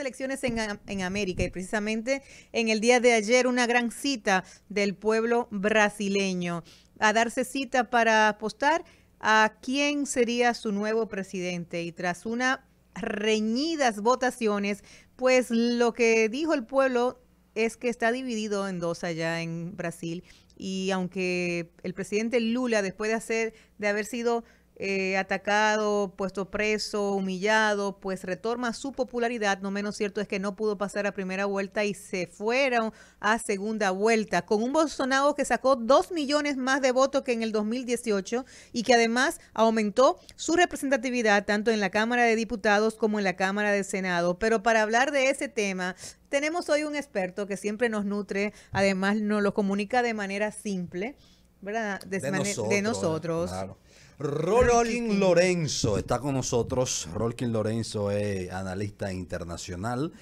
elecciones en, en, América y precisamente en el día de ayer una gran cita del pueblo brasileño a darse cita para apostar a quién sería su nuevo presidente y tras una reñidas votaciones, pues lo que dijo el pueblo es que está dividido en dos allá en Brasil y aunque el presidente Lula después de hacer de haber sido eh, atacado, puesto preso, humillado, pues retoma su popularidad. No menos cierto es que no pudo pasar a primera vuelta y se fueron a segunda vuelta con un Bolsonaro que sacó dos millones más de votos que en el 2018 y que además aumentó su representatividad tanto en la Cámara de Diputados como en la Cámara de Senado. Pero para hablar de ese tema, tenemos hoy un experto que siempre nos nutre, además nos lo comunica de manera simple, ¿verdad? De, nosotros. De nosotros. Rolkin Lorenzo está con nosotros. Rolkin Lorenzo es analista internacional,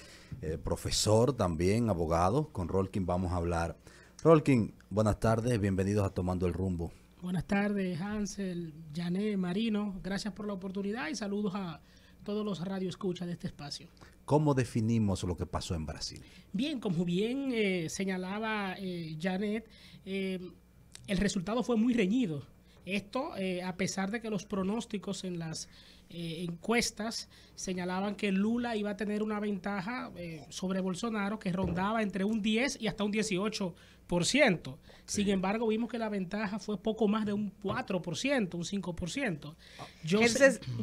eh, profesor también, abogado. Con Rolkin vamos a hablar. Rolkin, buenas tardes, bienvenidos a Tomando el Rumbo. Buenas tardes, Hansel, Janet, Marino. Gracias por la oportunidad y saludos a todos los radioescuchas de este espacio. ¿Cómo definimos lo que pasó en Brasil? Bien, como bien eh, señalaba eh, Janet, el resultado fue muy reñido esto eh, a pesar de que los pronósticos en las eh, encuestas señalaban que Lula iba a tener una ventaja eh, sobre Bolsonaro que rondaba entre un 10 y hasta un 18%. Sin embargo, vimos que la ventaja fue poco más de un 4%, un 5%. Yo,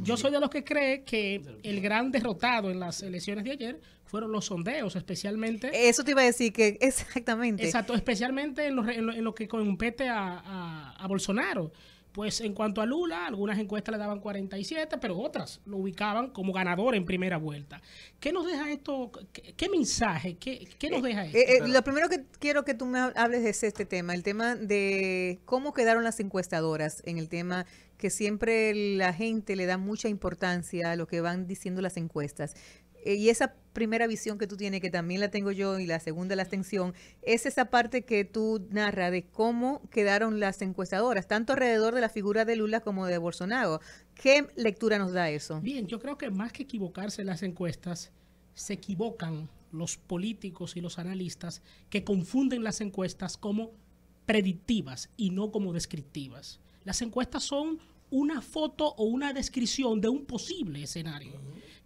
yo soy de los que cree que el gran derrotado en las elecciones de ayer fueron los sondeos, especialmente. Eso te iba a decir que exactamente. Exacto, especialmente en lo, que compete a, a, Bolsonaro. Pues en cuanto a Lula, algunas encuestas le daban 47, pero otras lo ubicaban como ganador en primera vuelta. ¿Qué nos deja esto? ¿Qué, mensaje? ¿Qué, nos eh, deja esto? Eh, eh, lo primero que quiero que tú me hables es este tema, el tema de cómo quedaron las encuestadoras en el tema que siempre la gente le da mucha importancia a lo que van diciendo las encuestas. Eh, y esa primera visión que tú tienes, que también la tengo yo, y la segunda, la extensión, es esa parte que tú narras de cómo quedaron las encuestadoras, tanto alrededor de la figura de Lula como de Bolsonaro. ¿Qué lectura nos da eso? Bien, yo creo que más que equivocarse las encuestas, se equivocan los políticos y los analistas que confunden las encuestas como predictivas y no como descriptivas. Las encuestas son una foto o una descripción de un posible escenario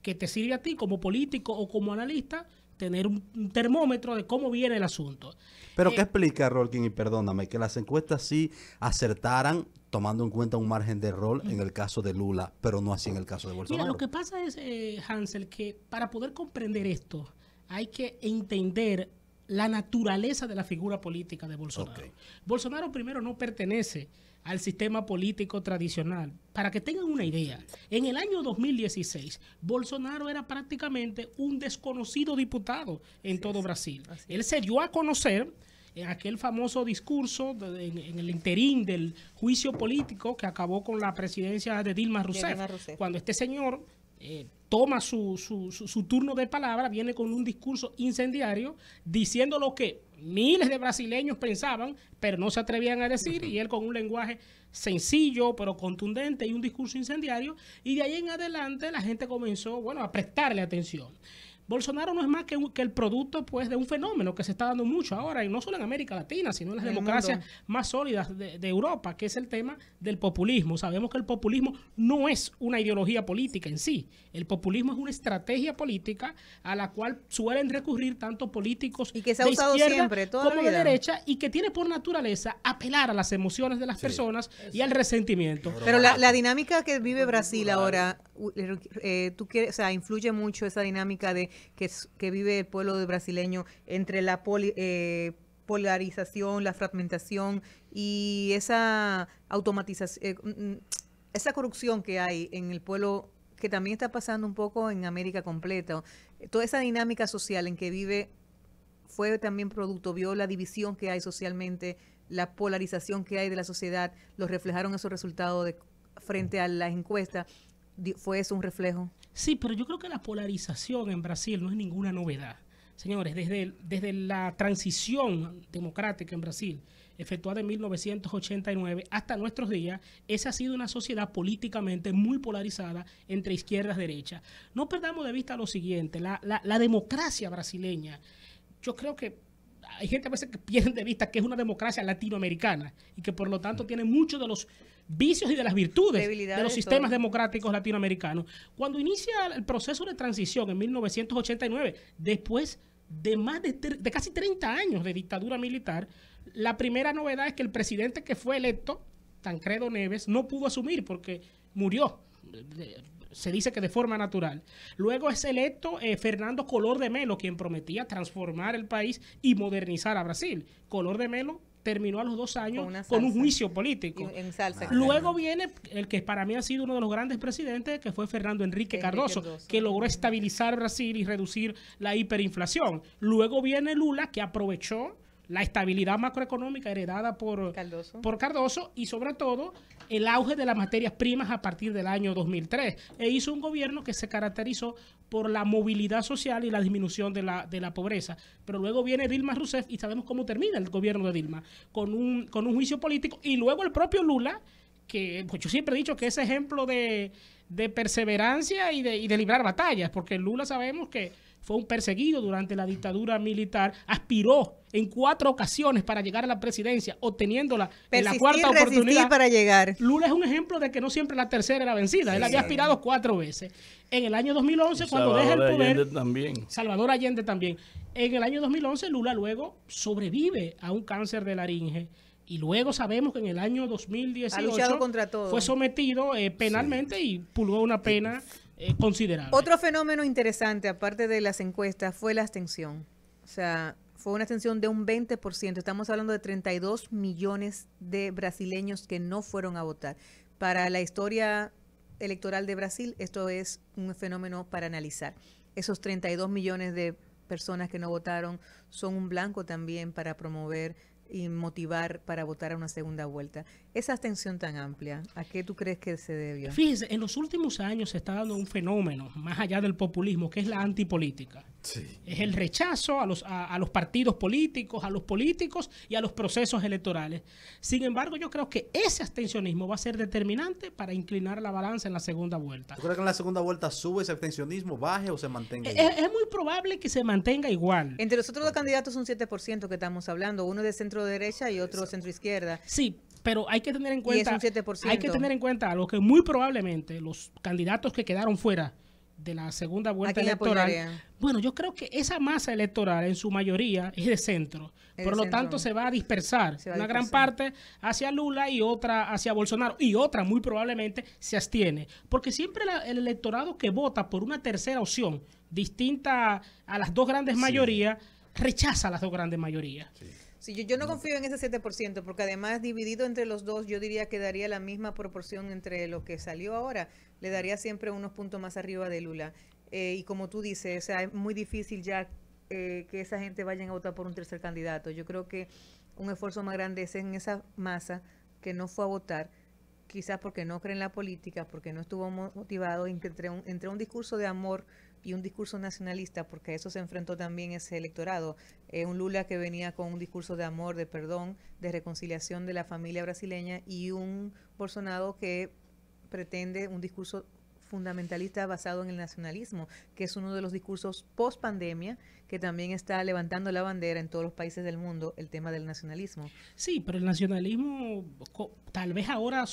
que te sirve a ti como político o como analista tener un, termómetro de cómo viene el asunto. Pero eh, ¿qué explica, Rolkin? Y perdóname, que las encuestas sí acertaran tomando en cuenta un margen de error en el caso de Lula, pero no así en el caso de Bolsonaro. Mira, lo que pasa es, eh, Hansel, que para poder comprender esto hay que entender la naturaleza de la figura política de Bolsonaro. Bolsonaro primero no pertenece al sistema político tradicional. Para que tengan una idea, en el año 2016, Bolsonaro era prácticamente un desconocido diputado en todo Brasil. Él se dio a conocer en aquel famoso discurso en, el interín del juicio político que acabó con la presidencia de Dilma Rousseff, cuando este señor... Eh, toma su, su, turno de palabra, viene con un discurso incendiario diciendo lo que miles de brasileños pensaban, pero no se atrevían a decir, y él con un lenguaje sencillo, pero contundente y un discurso incendiario, y de ahí en adelante la gente comenzó, bueno, a prestarle atención. Bolsonaro no es más que, que, el producto pues, de un fenómeno que se está dando mucho ahora, y no solo en América Latina, sino en las democracias más sólidas de, Europa, que es el tema del populismo. Sabemos que el populismo no es una ideología política en sí, el populismo es una estrategia política a la cual suelen recurrir tanto políticos y que se ha de usado izquierda siempre, como de derecha, y que tiene por naturaleza apelar a las emociones de las personas y al resentimiento. Pero la dinámica que vive Brasil ahora eh, tú quieres, o sea, influye mucho esa dinámica de que, que vive el pueblo brasileño entre la eh, polarización, la fragmentación y esa automatización, eh, mm, mm, esa corrupción que hay en el pueblo que también está pasando un poco en América completa. Toda esa dinámica social en que vive fue también producto, vio la división que hay socialmente, la polarización que hay de la sociedad, los reflejaron esos resultados de, frente a las encuestas fue eso un reflejo. Sí, pero yo creo que la polarización en Brasil no es ninguna novedad. Señores, desde, desde la transición democrática en Brasil, efectuada en 1989 hasta nuestros días, esa ha sido una sociedad políticamente muy polarizada entre izquierdas y derechas. No perdamos de vista lo siguiente, la democracia brasileña, yo creo que hay gente a veces que pierde de vista que es una democracia latinoamericana y que por lo tanto mm. tiene muchos de los vicios y de las virtudes de los sistemas democráticos latinoamericanos. Cuando inicia el proceso de transición en 1989, después de más de, de casi 30 años de dictadura militar, la primera novedad es que el presidente que fue electo, Tancredo Neves, no pudo asumir porque murió se dice que de forma natural. Luego es electo eh, Fernando Color de Melo, quien prometía transformar el país y modernizar a Brasil. Color de Melo terminó a los dos años con, un juicio político. Luego viene el que para mí ha sido uno de los grandes presidentes, que fue Fernando Enrique, Cardoso, que logró estabilizar Brasil y reducir la hiperinflación. Luego viene Lula, que aprovechó la estabilidad macroeconómica heredada por Cardoso. por Cardoso y sobre todo el auge de las materias primas a partir del año 2003. E hizo un gobierno que se caracterizó por la movilidad social y la disminución de la, pobreza. Pero luego viene Dilma Rousseff y sabemos cómo termina el gobierno de Dilma, con un, con un juicio político y luego el propio Lula, que pues, yo siempre he dicho que es ejemplo de, de perseverancia y de, y de librar batallas, porque Lula sabemos que fue un perseguido durante la dictadura militar, aspiró en cuatro ocasiones para llegar a la presidencia, obteniéndola en la cuarta oportunidad. para llegar. Lula es un ejemplo de que no siempre la tercera era vencida. Él había aspirado cuatro veces. En el año 2011, cuando deja el poder, también. Salvador Allende también. En el año 2011, Lula luego sobrevive a un cáncer de laringe. Y luego sabemos que en el año 2018 contra todo. fue sometido eh, penalmente y pulgó una pena. Eh, Otro fenómeno interesante, aparte de las encuestas, fue la abstención. O sea, fue una abstención de un 20%. Estamos hablando de 32 millones de brasileños que no fueron a votar. Para la historia electoral de Brasil, esto es un fenómeno para analizar. Esos 32 millones de personas que no votaron son un blanco también para promover y motivar para votar a una segunda vuelta. Esa abstención tan amplia, ¿a qué tú crees que se debió? Fíjese, en los últimos años se está dando un fenómeno, más allá del populismo, que es la antipolítica. Sí. Es el rechazo a los, a, los partidos políticos, a los políticos y a los procesos electorales. Sin embargo, yo creo que ese abstencionismo va a ser determinante para inclinar la balanza en la segunda vuelta. ¿Tú crees que en la segunda vuelta sube ese abstencionismo, baje o se mantenga? Es, muy probable que se mantenga igual. Entre los otros dos candidatos, un 7% que estamos hablando, uno de centro derecha y otro centro izquierda. Sí, pero hay que tener en cuenta. Hay que tener en cuenta lo que muy probablemente los candidatos que quedaron fuera de la segunda vuelta electoral. Bueno, yo creo que esa masa electoral en su mayoría es de centro. por lo tanto, se va a dispersar una gran parte hacia Lula y otra hacia Bolsonaro y otra muy probablemente se abstiene. Porque siempre el electorado que vota por una tercera opción distinta a las dos grandes mayorías rechaza las dos grandes mayorías. Si yo, no confío en ese 7%, porque además dividido entre los dos, yo diría que daría la misma proporción entre lo que salió ahora. Le daría siempre unos puntos más arriba de Lula. Eh, y como tú dices, es muy difícil ya eh, que esa gente vaya a votar por un tercer candidato. Yo creo que un esfuerzo más grande es en esa masa que no fue a votar, quizás porque no cree en la política, porque no estuvo motivado, entre entre un discurso de amor y un discurso nacionalista, porque eso se enfrentó también ese electorado. Eh, un Lula que venía con un discurso de amor, de perdón, de reconciliación de la familia brasileña y un Bolsonaro que pretende un discurso fundamentalista basado en el nacionalismo, que es uno de los discursos post pandemia que también está levantando la bandera en todos los países del mundo, el tema del nacionalismo. Sí, pero el nacionalismo tal vez ahora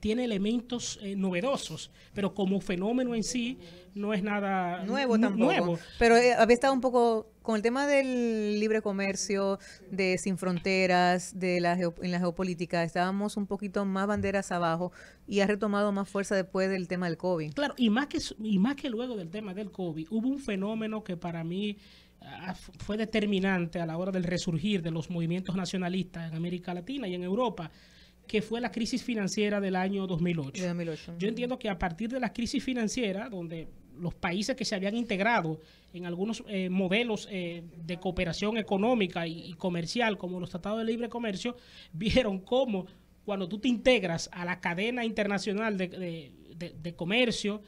tiene elementos eh, novedosos, pero como fenómeno en sí no es nada nuevo. Pero eh, había estado un poco con el tema del libre comercio, de sin fronteras, de la en la geopolítica, estábamos un poquito más banderas abajo y ha retomado más fuerza después del tema del COVID. Claro, y más que, y más que luego del tema del COVID, hubo un fenómeno que para mí ah, fue determinante a la hora del resurgir de los movimientos nacionalistas en América Latina y en Europa que fue la crisis financiera del año 2008. 2008. Yo entiendo que a partir de la crisis financiera, donde los países que se habían integrado en algunos eh, modelos eh, de cooperación económica y, comercial, como los tratados de libre comercio, vieron cómo cuando tú te integras a la cadena internacional de, de, comercio,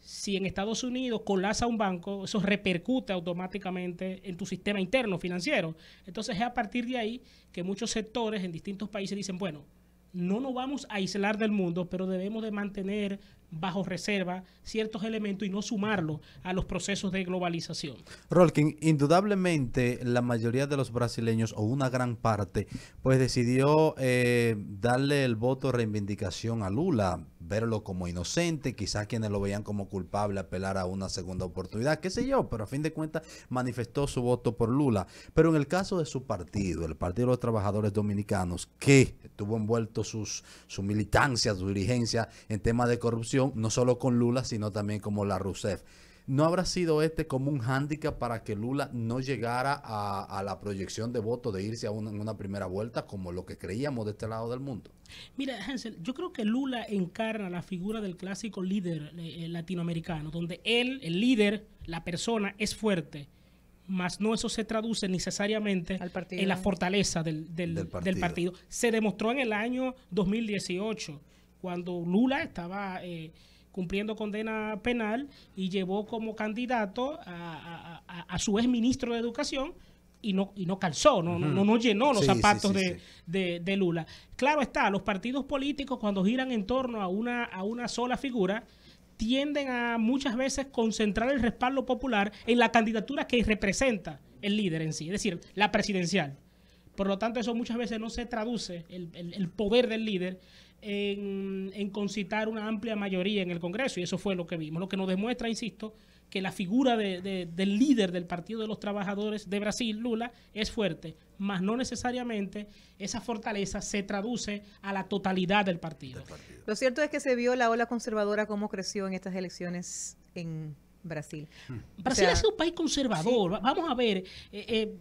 si en Estados Unidos colapsa un banco, eso repercute automáticamente en tu sistema interno financiero. Entonces es a partir de ahí que muchos sectores en distintos países dicen, bueno, no nos vamos a aislar del mundo, pero debemos de mantener bajo reserva ciertos elementos y no sumarlo a los procesos de globalización. Rolkin, indudablemente la mayoría de los brasileños, o una gran parte, pues decidió eh, darle el voto de reivindicación a Lula, verlo como inocente, quizás quienes lo veían como culpable, apelar a una segunda oportunidad, qué sé yo, pero a fin de cuentas manifestó su voto por Lula. Pero en el caso de su partido, el Partido de los Trabajadores Dominicanos, que tuvo envuelto sus, su militancia, su dirigencia en temas de corrupción, no solo con Lula, sino también como la Rousseff. ¿No habrá sido este como un hándicap para que Lula no llegara a, la proyección de voto de irse a una, una primera vuelta como lo que creíamos de este lado del mundo? Mira, Hansel, yo creo que Lula encarna la figura del clásico líder eh, eh, latinoamericano, donde él, el líder, la persona, es fuerte mas no eso se traduce necesariamente en la fortaleza del, del, partido. Se demostró en el año 2018 cuando Lula estaba eh, cumpliendo condena penal y llevó como candidato a, su ex ministro de Educación, y no, y no calzó, no, no, no, llenó los zapatos de, de, Lula. Claro está, los partidos políticos cuando giran en torno a una, a una sola figura tienden a muchas veces concentrar el respaldo popular en la candidatura que representa el líder en sí, es decir, la presidencial. Por lo tanto, eso muchas veces no se traduce, el, el poder del líder, en, concitar una amplia mayoría en el Congreso y eso fue lo que vimos, lo que nos demuestra, insisto, que la figura de, del líder del Partido de los Trabajadores de Brasil, Lula, es fuerte, mas no necesariamente esa fortaleza se traduce a la totalidad del partido. Lo cierto es que se vio la ola conservadora cómo creció en estas elecciones en Brasil. Hmm. Brasil es un país conservador. Vamos a ver, eh, eh,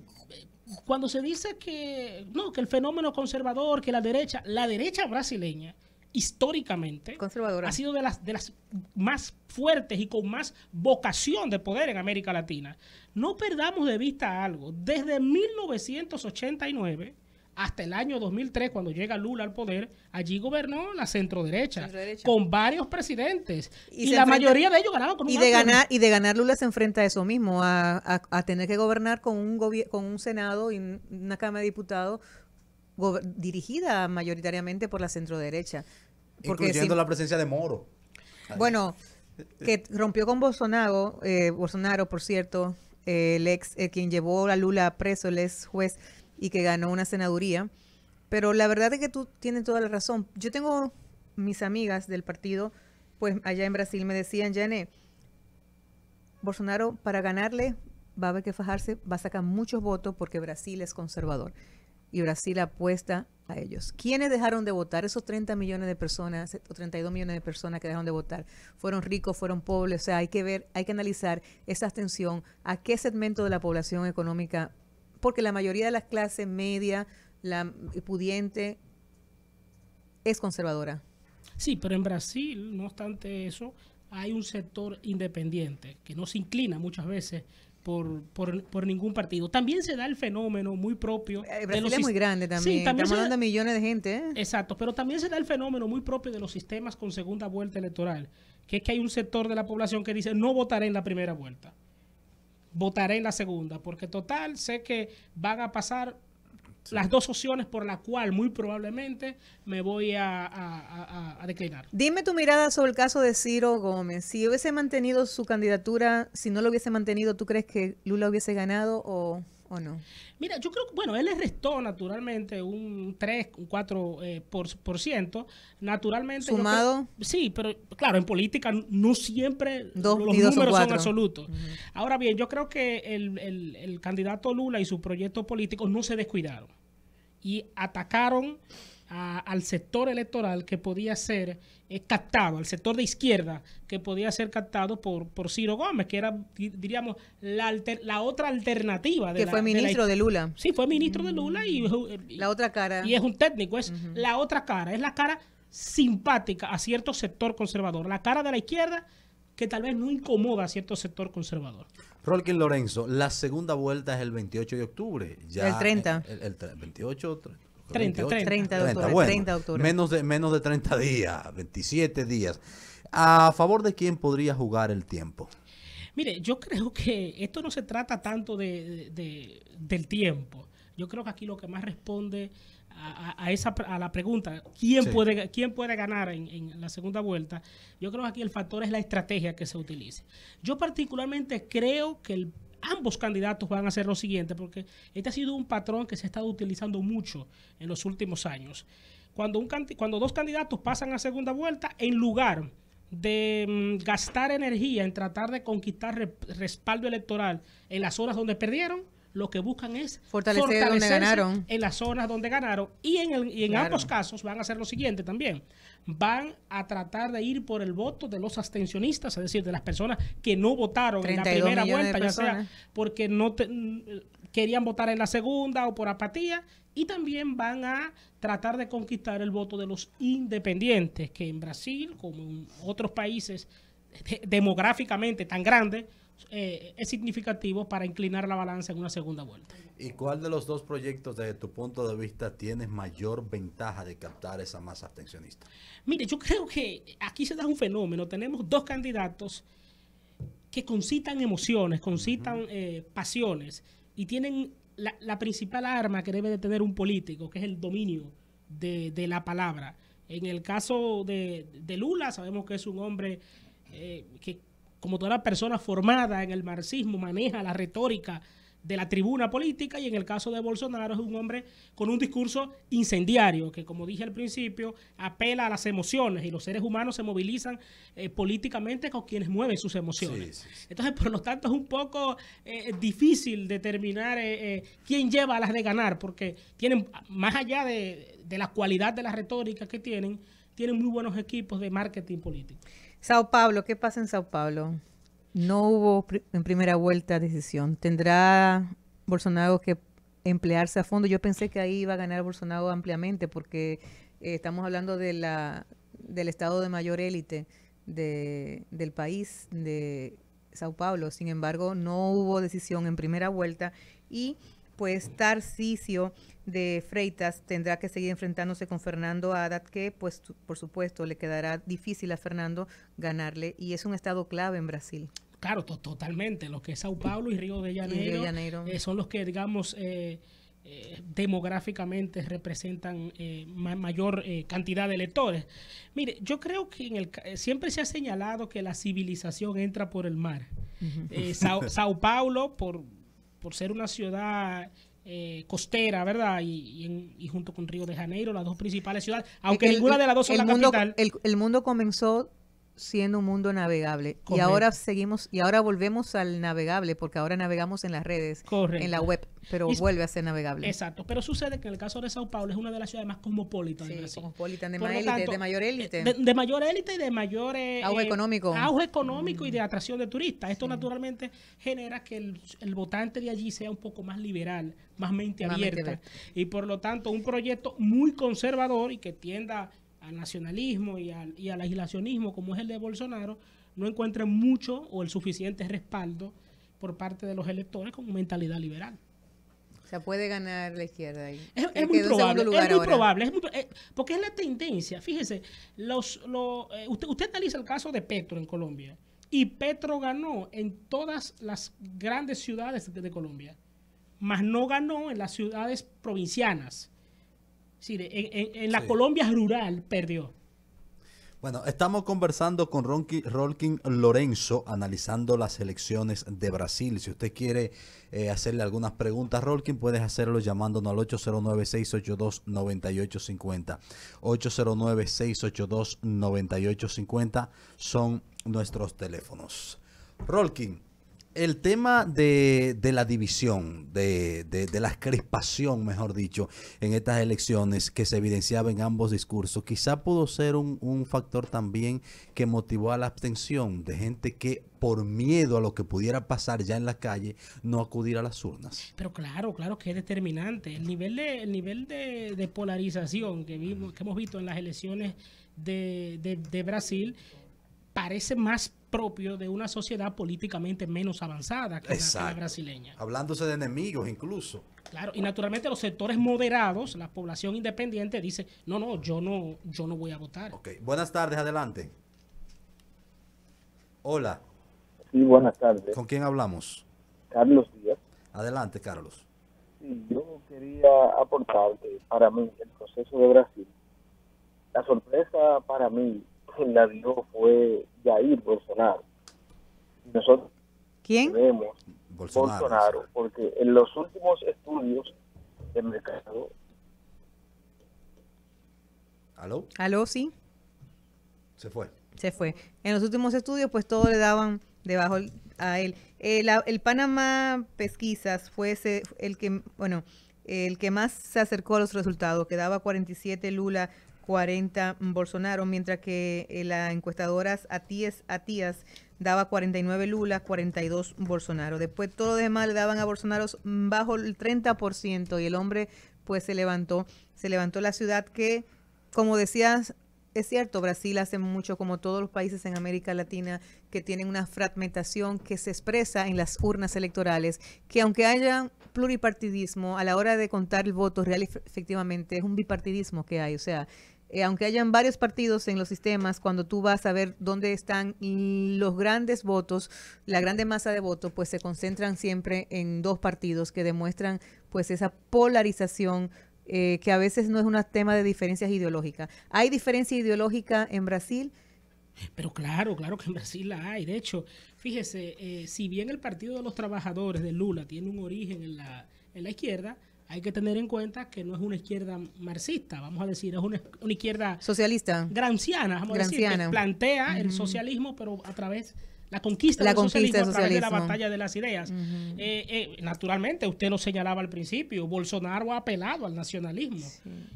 cuando se dice que, no, que el fenómeno conservador, que la derecha, la derecha brasileña, históricamente ha sido de las, de las más fuertes y con más vocación de poder en América Latina. No perdamos de vista algo. Desde 1989 hasta el año 2003, cuando llega Lula al poder, allí gobernó la centroderecha con varios presidentes. Y, la mayoría de ellos ganaron con y de ganar Y de ganar Lula se enfrenta a eso mismo, a, tener que gobernar con un, con un Senado y una Cámara de Diputados dirigida mayoritariamente por la centroderecha derecha. Incluyendo la presencia de Moro. Bueno, que rompió con Bolsonaro, eh, Bolsonaro, por cierto, eh, el ex, eh, quien llevó a Lula preso, el ex juez y que ganó una senaduría. Pero la verdad es que tú tienes toda la razón. Yo tengo mis amigas del partido, pues allá en Brasil me decían, Jané, Bolsonaro para ganarle va a haber que fajarse, va a sacar muchos votos porque Brasil es conservador y Brasil apuesta a ellos. ¿Quiénes dejaron de votar? Esos 30 millones de personas o 32 millones de personas que dejaron de votar. Fueron ricos, fueron pobres. O sea, hay que ver, hay que analizar esa abstención, a qué segmento de la población económica porque la mayoría de las clases media, la pudiente, es conservadora. Sí, pero en Brasil, no obstante eso, hay un sector independiente que no se inclina muchas veces por, ningún partido. También se da el fenómeno muy propio. Eh, Brasil es muy grande también. Estamos hablando de millones de gente. ¿eh? Exacto, pero también se da el fenómeno muy propio de los sistemas con segunda vuelta electoral, que es que hay un sector de la población que dice no votaré en la primera vuelta votaré en la segunda, porque total sé que van a pasar las dos opciones por la cual muy probablemente me voy a, a, declinar. Dime tu mirada sobre el caso de Ciro Gómez. Si hubiese mantenido su candidatura, si no lo hubiese mantenido, ¿tú crees que Lula hubiese ganado o...? o no? Mira, yo creo que, bueno, él les restó naturalmente un 3, un 4 eh, por, por, ciento. Naturalmente. ¿Sumado? sí, pero claro, en política no siempre los números son, absolutos. Ahora bien, yo creo que el, el, el candidato Lula y su proyecto político no se descuidaron y atacaron al sector electoral que podía ser eh, captado, al sector de izquierda que podía ser captado por, por Ciro Gómez, que era, diríamos, la, la otra alternativa. De que fue ministro de, Lula. Sí, fue ministro de Lula y, eh, La otra cara. Y es un técnico, es la otra cara, es la cara simpática a cierto sector conservador, la cara de la izquierda que tal vez no incomoda a cierto sector conservador. Rolkin Lorenzo, la segunda vuelta es el 28 de octubre. Ya el 30. El, 28, 30, Menos de, menos de 30 días, 27 días. ¿A favor de quién podría jugar el tiempo? Mire, yo creo que esto no se trata tanto de, del tiempo. Yo creo que aquí lo que más responde a, esa, a la pregunta, ¿quién, puede, ¿quién puede ganar en, en, la segunda vuelta? Yo creo que aquí el factor es la estrategia que se utilice. Yo particularmente creo que el ambos candidatos van a hacer lo siguiente, porque este ha sido un patrón que se ha estado utilizando mucho en los últimos años. Cuando, un, cuando dos candidatos pasan a segunda vuelta, en lugar de mm, gastar energía en tratar de conquistar respaldo electoral en las horas donde perdieron, lo que buscan es fortalecer fortalecerse ganaron. en las zonas donde ganaron. Y en, ambos casos van a hacer lo siguiente también. Van a tratar de ir por el voto de los abstencionistas, es decir, de las personas que no votaron en la primera vuelta, ya sea porque no querían votar en la segunda o por apatía. Y también van a tratar de conquistar el voto de los independientes, que en Brasil, como en otros países demográficamente tan grandes, eh, es significativo para inclinar la balanza en una segunda vuelta. ¿Y cuál de los dos proyectos desde tu punto de vista tienes mayor ventaja de captar esa masa abstencionista? Mire, yo creo que aquí se da un fenómeno. Tenemos dos candidatos que concitan emociones, concitan eh, pasiones y tienen la, principal arma que debe de tener un político, que es el dominio de, la palabra. En el caso de, Lula, sabemos que es un hombre eh, que como toda persona formada en el marxismo, maneja la retórica de la tribuna política y en el caso de Bolsonaro es un hombre con un discurso incendiario que, como dije al principio, apela a las emociones y los seres humanos se movilizan eh, políticamente con quienes mueven sus emociones. Entonces, por lo tanto, es un poco eh, eh, difícil determinar quién lleva a las de ganar porque tienen, más allá de, de la cualidad de la retórica que tienen, tienen muy buenos equipos de marketing político. Sao Paulo, ¿qué pasa en Sao Paulo? No hubo en primera vuelta decisión. ¿Tendrá Bolsonaro que emplearse a fondo? Yo pensé que ahí iba a ganar Bolsonaro ampliamente porque eh, estamos hablando de la, del estado de mayor élite del país, de Sao Paulo. Sin embargo, no hubo decisión en primera vuelta y pues Tarcisio de Freitas tendrá que seguir enfrentándose con Fernando Haddad, que pues por supuesto le quedará difícil a Fernando ganarle y es un estado clave en Brasil. Claro, totalmente. Lo que es Sao Paulo y Río de Janeiro, eh, son los que, digamos, eh, eh, demográficamente representan mayor cantidad de electores. Mire, yo creo que en el, siempre se ha señalado que la civilización entra por el mar. Sao Paulo, por por ser una ciudad eh, costera, ¿verdad? Y, junto con Río de Janeiro, las dos principales ciudades, aunque ninguna de las dos son la capital. el, mundo comenzó siendo un mundo navegable. Y ahora seguimos, y ahora volvemos al navegable, porque ahora navegamos en las redes, en la web, pero vuelve a ser navegable. Exacto, pero sucede que en el caso de Sao Paulo es una de las ciudades más cosmopolitas sí, de de, mayor eh, élite. De, mayor élite y de mayor... Eh, auge eh, económico. Auge económico y de mm. atracción de turistas. Esto naturalmente genera que el, votante de allí sea un poco más liberal, más mente abierta. Y por lo tanto, un proyecto muy conservador y que tienda nacionalismo y al, y al aislacionismo como es el de Bolsonaro, no encuentra mucho o el suficiente respaldo por parte de los electores con mentalidad liberal. O sea, puede ganar la izquierda ahí. Es, muy, probable, es muy probable, eh, porque es la tendencia. Fíjese, los, eh, usted, usted analiza el caso de Petro en Colombia y Petro ganó en todas las grandes ciudades de, de Colombia, mas no ganó en las ciudades provincianas en, la Colombia rural perdió. Bueno, estamos conversando con Rolkin Lorenzo, analizando las elecciones de Brasil. Si usted quiere eh, hacerle algunas preguntas, Rolkin, puedes hacerlo llamándonos al 809-682-9850. 809-682-9850 son nuestros teléfonos. Rolkin, el tema de, la división, de, la crispación, mejor dicho, en estas elecciones que se evidenciaba en ambos discursos, quizá pudo ser un, factor también que motivó a la abstención de gente que por miedo a lo que pudiera pasar ya en la calle, no acudir a las urnas. Pero claro, claro que es determinante. El nivel de, nivel de, polarización que, vimos, que hemos visto en las elecciones de, de Brasil parece más propio de una sociedad políticamente menos avanzada que la, brasileña. Hablándose de enemigos incluso. Claro, y naturalmente los sectores moderados, la población independiente dice, no, no, yo no, yo no voy a votar. Ok, buenas tardes, adelante. Hola. Sí, buenas tardes. ¿Con quién hablamos? Carlos Díaz. Adelante, Carlos. Sí, yo quería aportar para mí el proceso de Brasil, la sorpresa para mí la dio fue Jair Bolsonaro. Nosotros ¿Quién? Bolsonaro, porque en los últimos estudios el mercado... ¿Aló? ¿Aló, sí? Se fue. Se fue. En los últimos estudios, pues todo le daban debajo a él. El, eh, el Panamá Pesquisas fue el que, bueno, el que más se acercó a los resultados, que daba 47 Lula, 40 Bolsonaro, mientras que eh, la encuestadora Atías, daba 49 Lula, 42 Bolsonaro. Después todo lo demás le daban a Bolsonaro bajo el 30% y el hombre pues se levantó, se levantó la ciudad que, como decías, es cierto, Brasil hace mucho, como todos los países en América Latina, que tienen una fragmentación que se expresa en las urnas electorales, que aunque haya pluripartidismo, a la hora de contar el voto real efectivamente es un bipartidismo que hay, o sea, eh, aunque hayan varios partidos en los sistemas, cuando tú vas a ver dónde están los grandes votos, la grande masa de votos, pues se concentran siempre en dos partidos que demuestran pues esa polarización eh, que a veces no es un tema de diferencias ideológicas. ¿Hay diferencia ideológica en Brasil? Pero claro, claro que en Brasil la hay. De hecho, fíjese, eh, si bien el Partido de los Trabajadores de Lula tiene un origen en la, en la izquierda, hay que tener en cuenta que no es una izquierda marxista, vamos a decir, es una, izquierda socialista, granciana, vamos a decir, que plantea el socialismo, pero a través la conquista, la del socialismo, a de la batalla de las ideas. Eh, eh, naturalmente, usted lo señalaba al principio, Bolsonaro ha apelado al nacionalismo.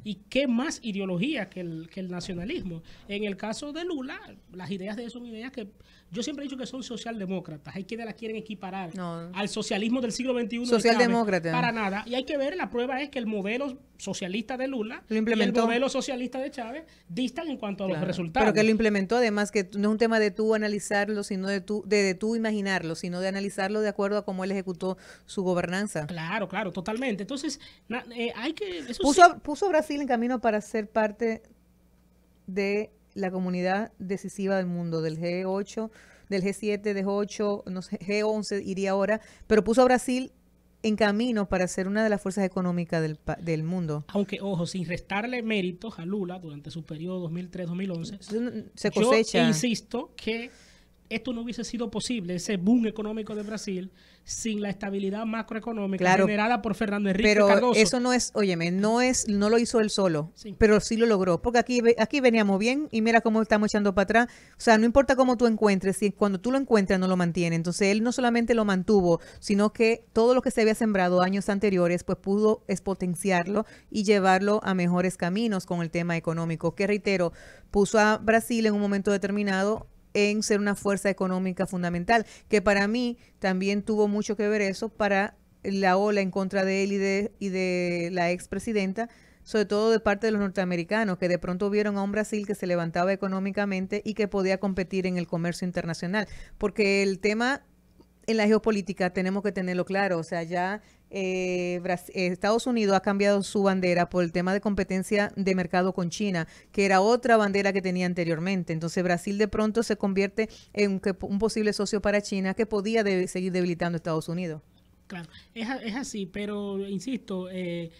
¿Y qué más ideología que el, que el nacionalismo? En el caso de Lula, las ideas de eso, son ideas que yo siempre he dicho que son socialdemócratas. Hay quienes las quieren equiparar al socialismo del siglo XXI. Socialdemócrata. Para nada. Y hay que ver, la prueba es que el modelo socialista de Lula lo implementó. y el modelo socialista de Chávez distan en cuanto a los resultados. Pero que lo implementó, además, que no es un tema de tú analizarlo, sino de de, de tú imaginarlo, sino de analizarlo de acuerdo a cómo él ejecutó su gobernanza. Claro, claro, totalmente. Entonces, eh, hay que... puso, Brasil en camino para ser parte de la comunidad decisiva del mundo, del G8, del G7, del G8, no sé, G11 iría ahora, pero puso a Brasil en camino para ser una de las fuerzas económicas del, del mundo. Aunque, ojo, sin restarle méritos a Lula durante su periodo 2003-2011, se cosecha. Yo insisto que esto no hubiese sido posible, ese boom económico de Brasil, sin la estabilidad macroeconómica generada por Fernando Enrique pero eso no es, óyeme, no es, no lo hizo él solo, pero sí lo logró, porque aquí, aquí veníamos bien y mira cómo estamos echando para atrás. O sea, no importa cómo tú encuentres, si cuando tú lo encuentras no lo mantiene. Entonces él no solamente lo mantuvo, sino que todo lo que se había sembrado años anteriores, pues pudo es potenciarlo y llevarlo a mejores caminos con el tema económico, que reitero, puso a Brasil en un momento determinado en ser una fuerza económica fundamental, que para mí también tuvo mucho que ver eso para la ola en contra de él y de, y de la expresidenta, sobre todo de parte de los norteamericanos, que de pronto vieron a un Brasil que se levantaba económicamente y que podía competir en el comercio internacional. Porque el tema en la geopolítica tenemos que tenerlo claro, o sea, ya eh, eh, Estados Unidos ha cambiado su bandera por el tema de competencia de mercado con China, que era otra bandera que tenía anteriormente. Entonces Brasil de pronto se convierte en un posible socio para China que podía seguir debilitando a Estados Unidos. Claro, es, así, pero insisto, eh,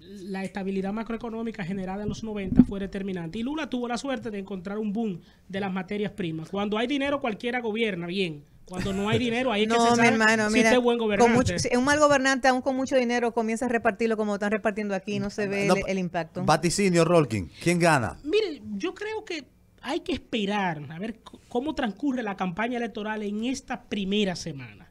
la estabilidad macroeconómica generada en los 90 fue determinante. Y Lula tuvo la suerte de encontrar un boom de las materias primas. Cuando hay dinero, cualquiera gobierna bien. Cuando no hay dinero, ahí que se sabe mi hermano, mira, es buen gobernante. un mal gobernante, aún con mucho dinero, comienza a repartirlo como están repartiendo aquí, no se ve el, impacto. Vaticinio, Rolkin, ¿quién gana? Mire, yo creo que hay que esperar a ver cómo transcurre la campaña electoral en esta primera semana.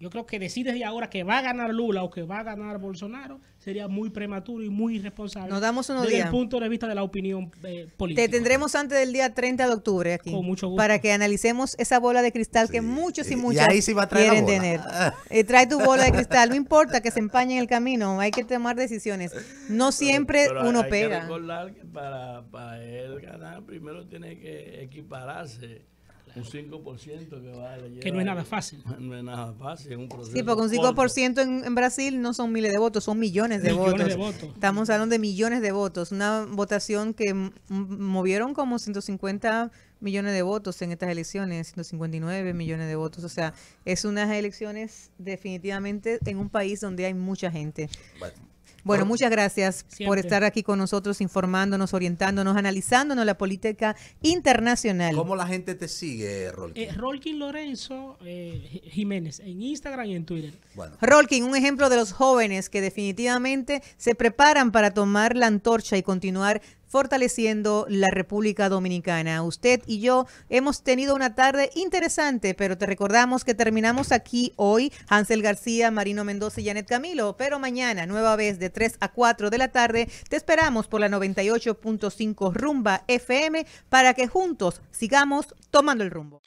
Yo creo que decir desde ahora que va a ganar Lula o que va a ganar Bolsonaro sería muy prematuro y muy irresponsable. Nos damos unos desde el punto de vista de la opinión eh, política. Te tendremos antes del día 30 de octubre aquí. Con mucho gusto. Para que analicemos esa bola de cristal que muchos y muchas va a traer quieren tener. Eh, trae tu bola de cristal. No importa que se empañe en el camino. Hay que tomar decisiones. No siempre uno hay pega. para, para él ganar primero tiene que equipararse un 5% que va a Que no es nada fácil. No es nada fácil, un Sí, porque un 5% en, en, Brasil no son miles de votos, son millones de, votos. Estamos hablando de millones de votos. Una votación que movieron como 150 millones de votos en estas elecciones, 159 millones de votos. O sea, es unas elecciones definitivamente en un país donde hay mucha gente. Bueno. Bueno, muchas gracias por estar aquí con nosotros, informándonos, orientándonos, analizándonos la política internacional. ¿Cómo la gente te sigue, Rolkin? Eh, Rolkin Lorenzo eh, Jiménez, en Instagram y en Twitter. Rolkin, un ejemplo de los jóvenes que definitivamente se preparan para tomar la antorcha y continuar fortaleciendo la República Dominicana. Usted y yo hemos tenido una tarde interesante, pero te recordamos que terminamos aquí hoy, Hansel García, Marino Mendoza y Janet Camilo, pero mañana, nueva vez de 3 a 4 de la tarde, te esperamos por la 98.5 Rumba FM para que juntos sigamos tomando el rumbo.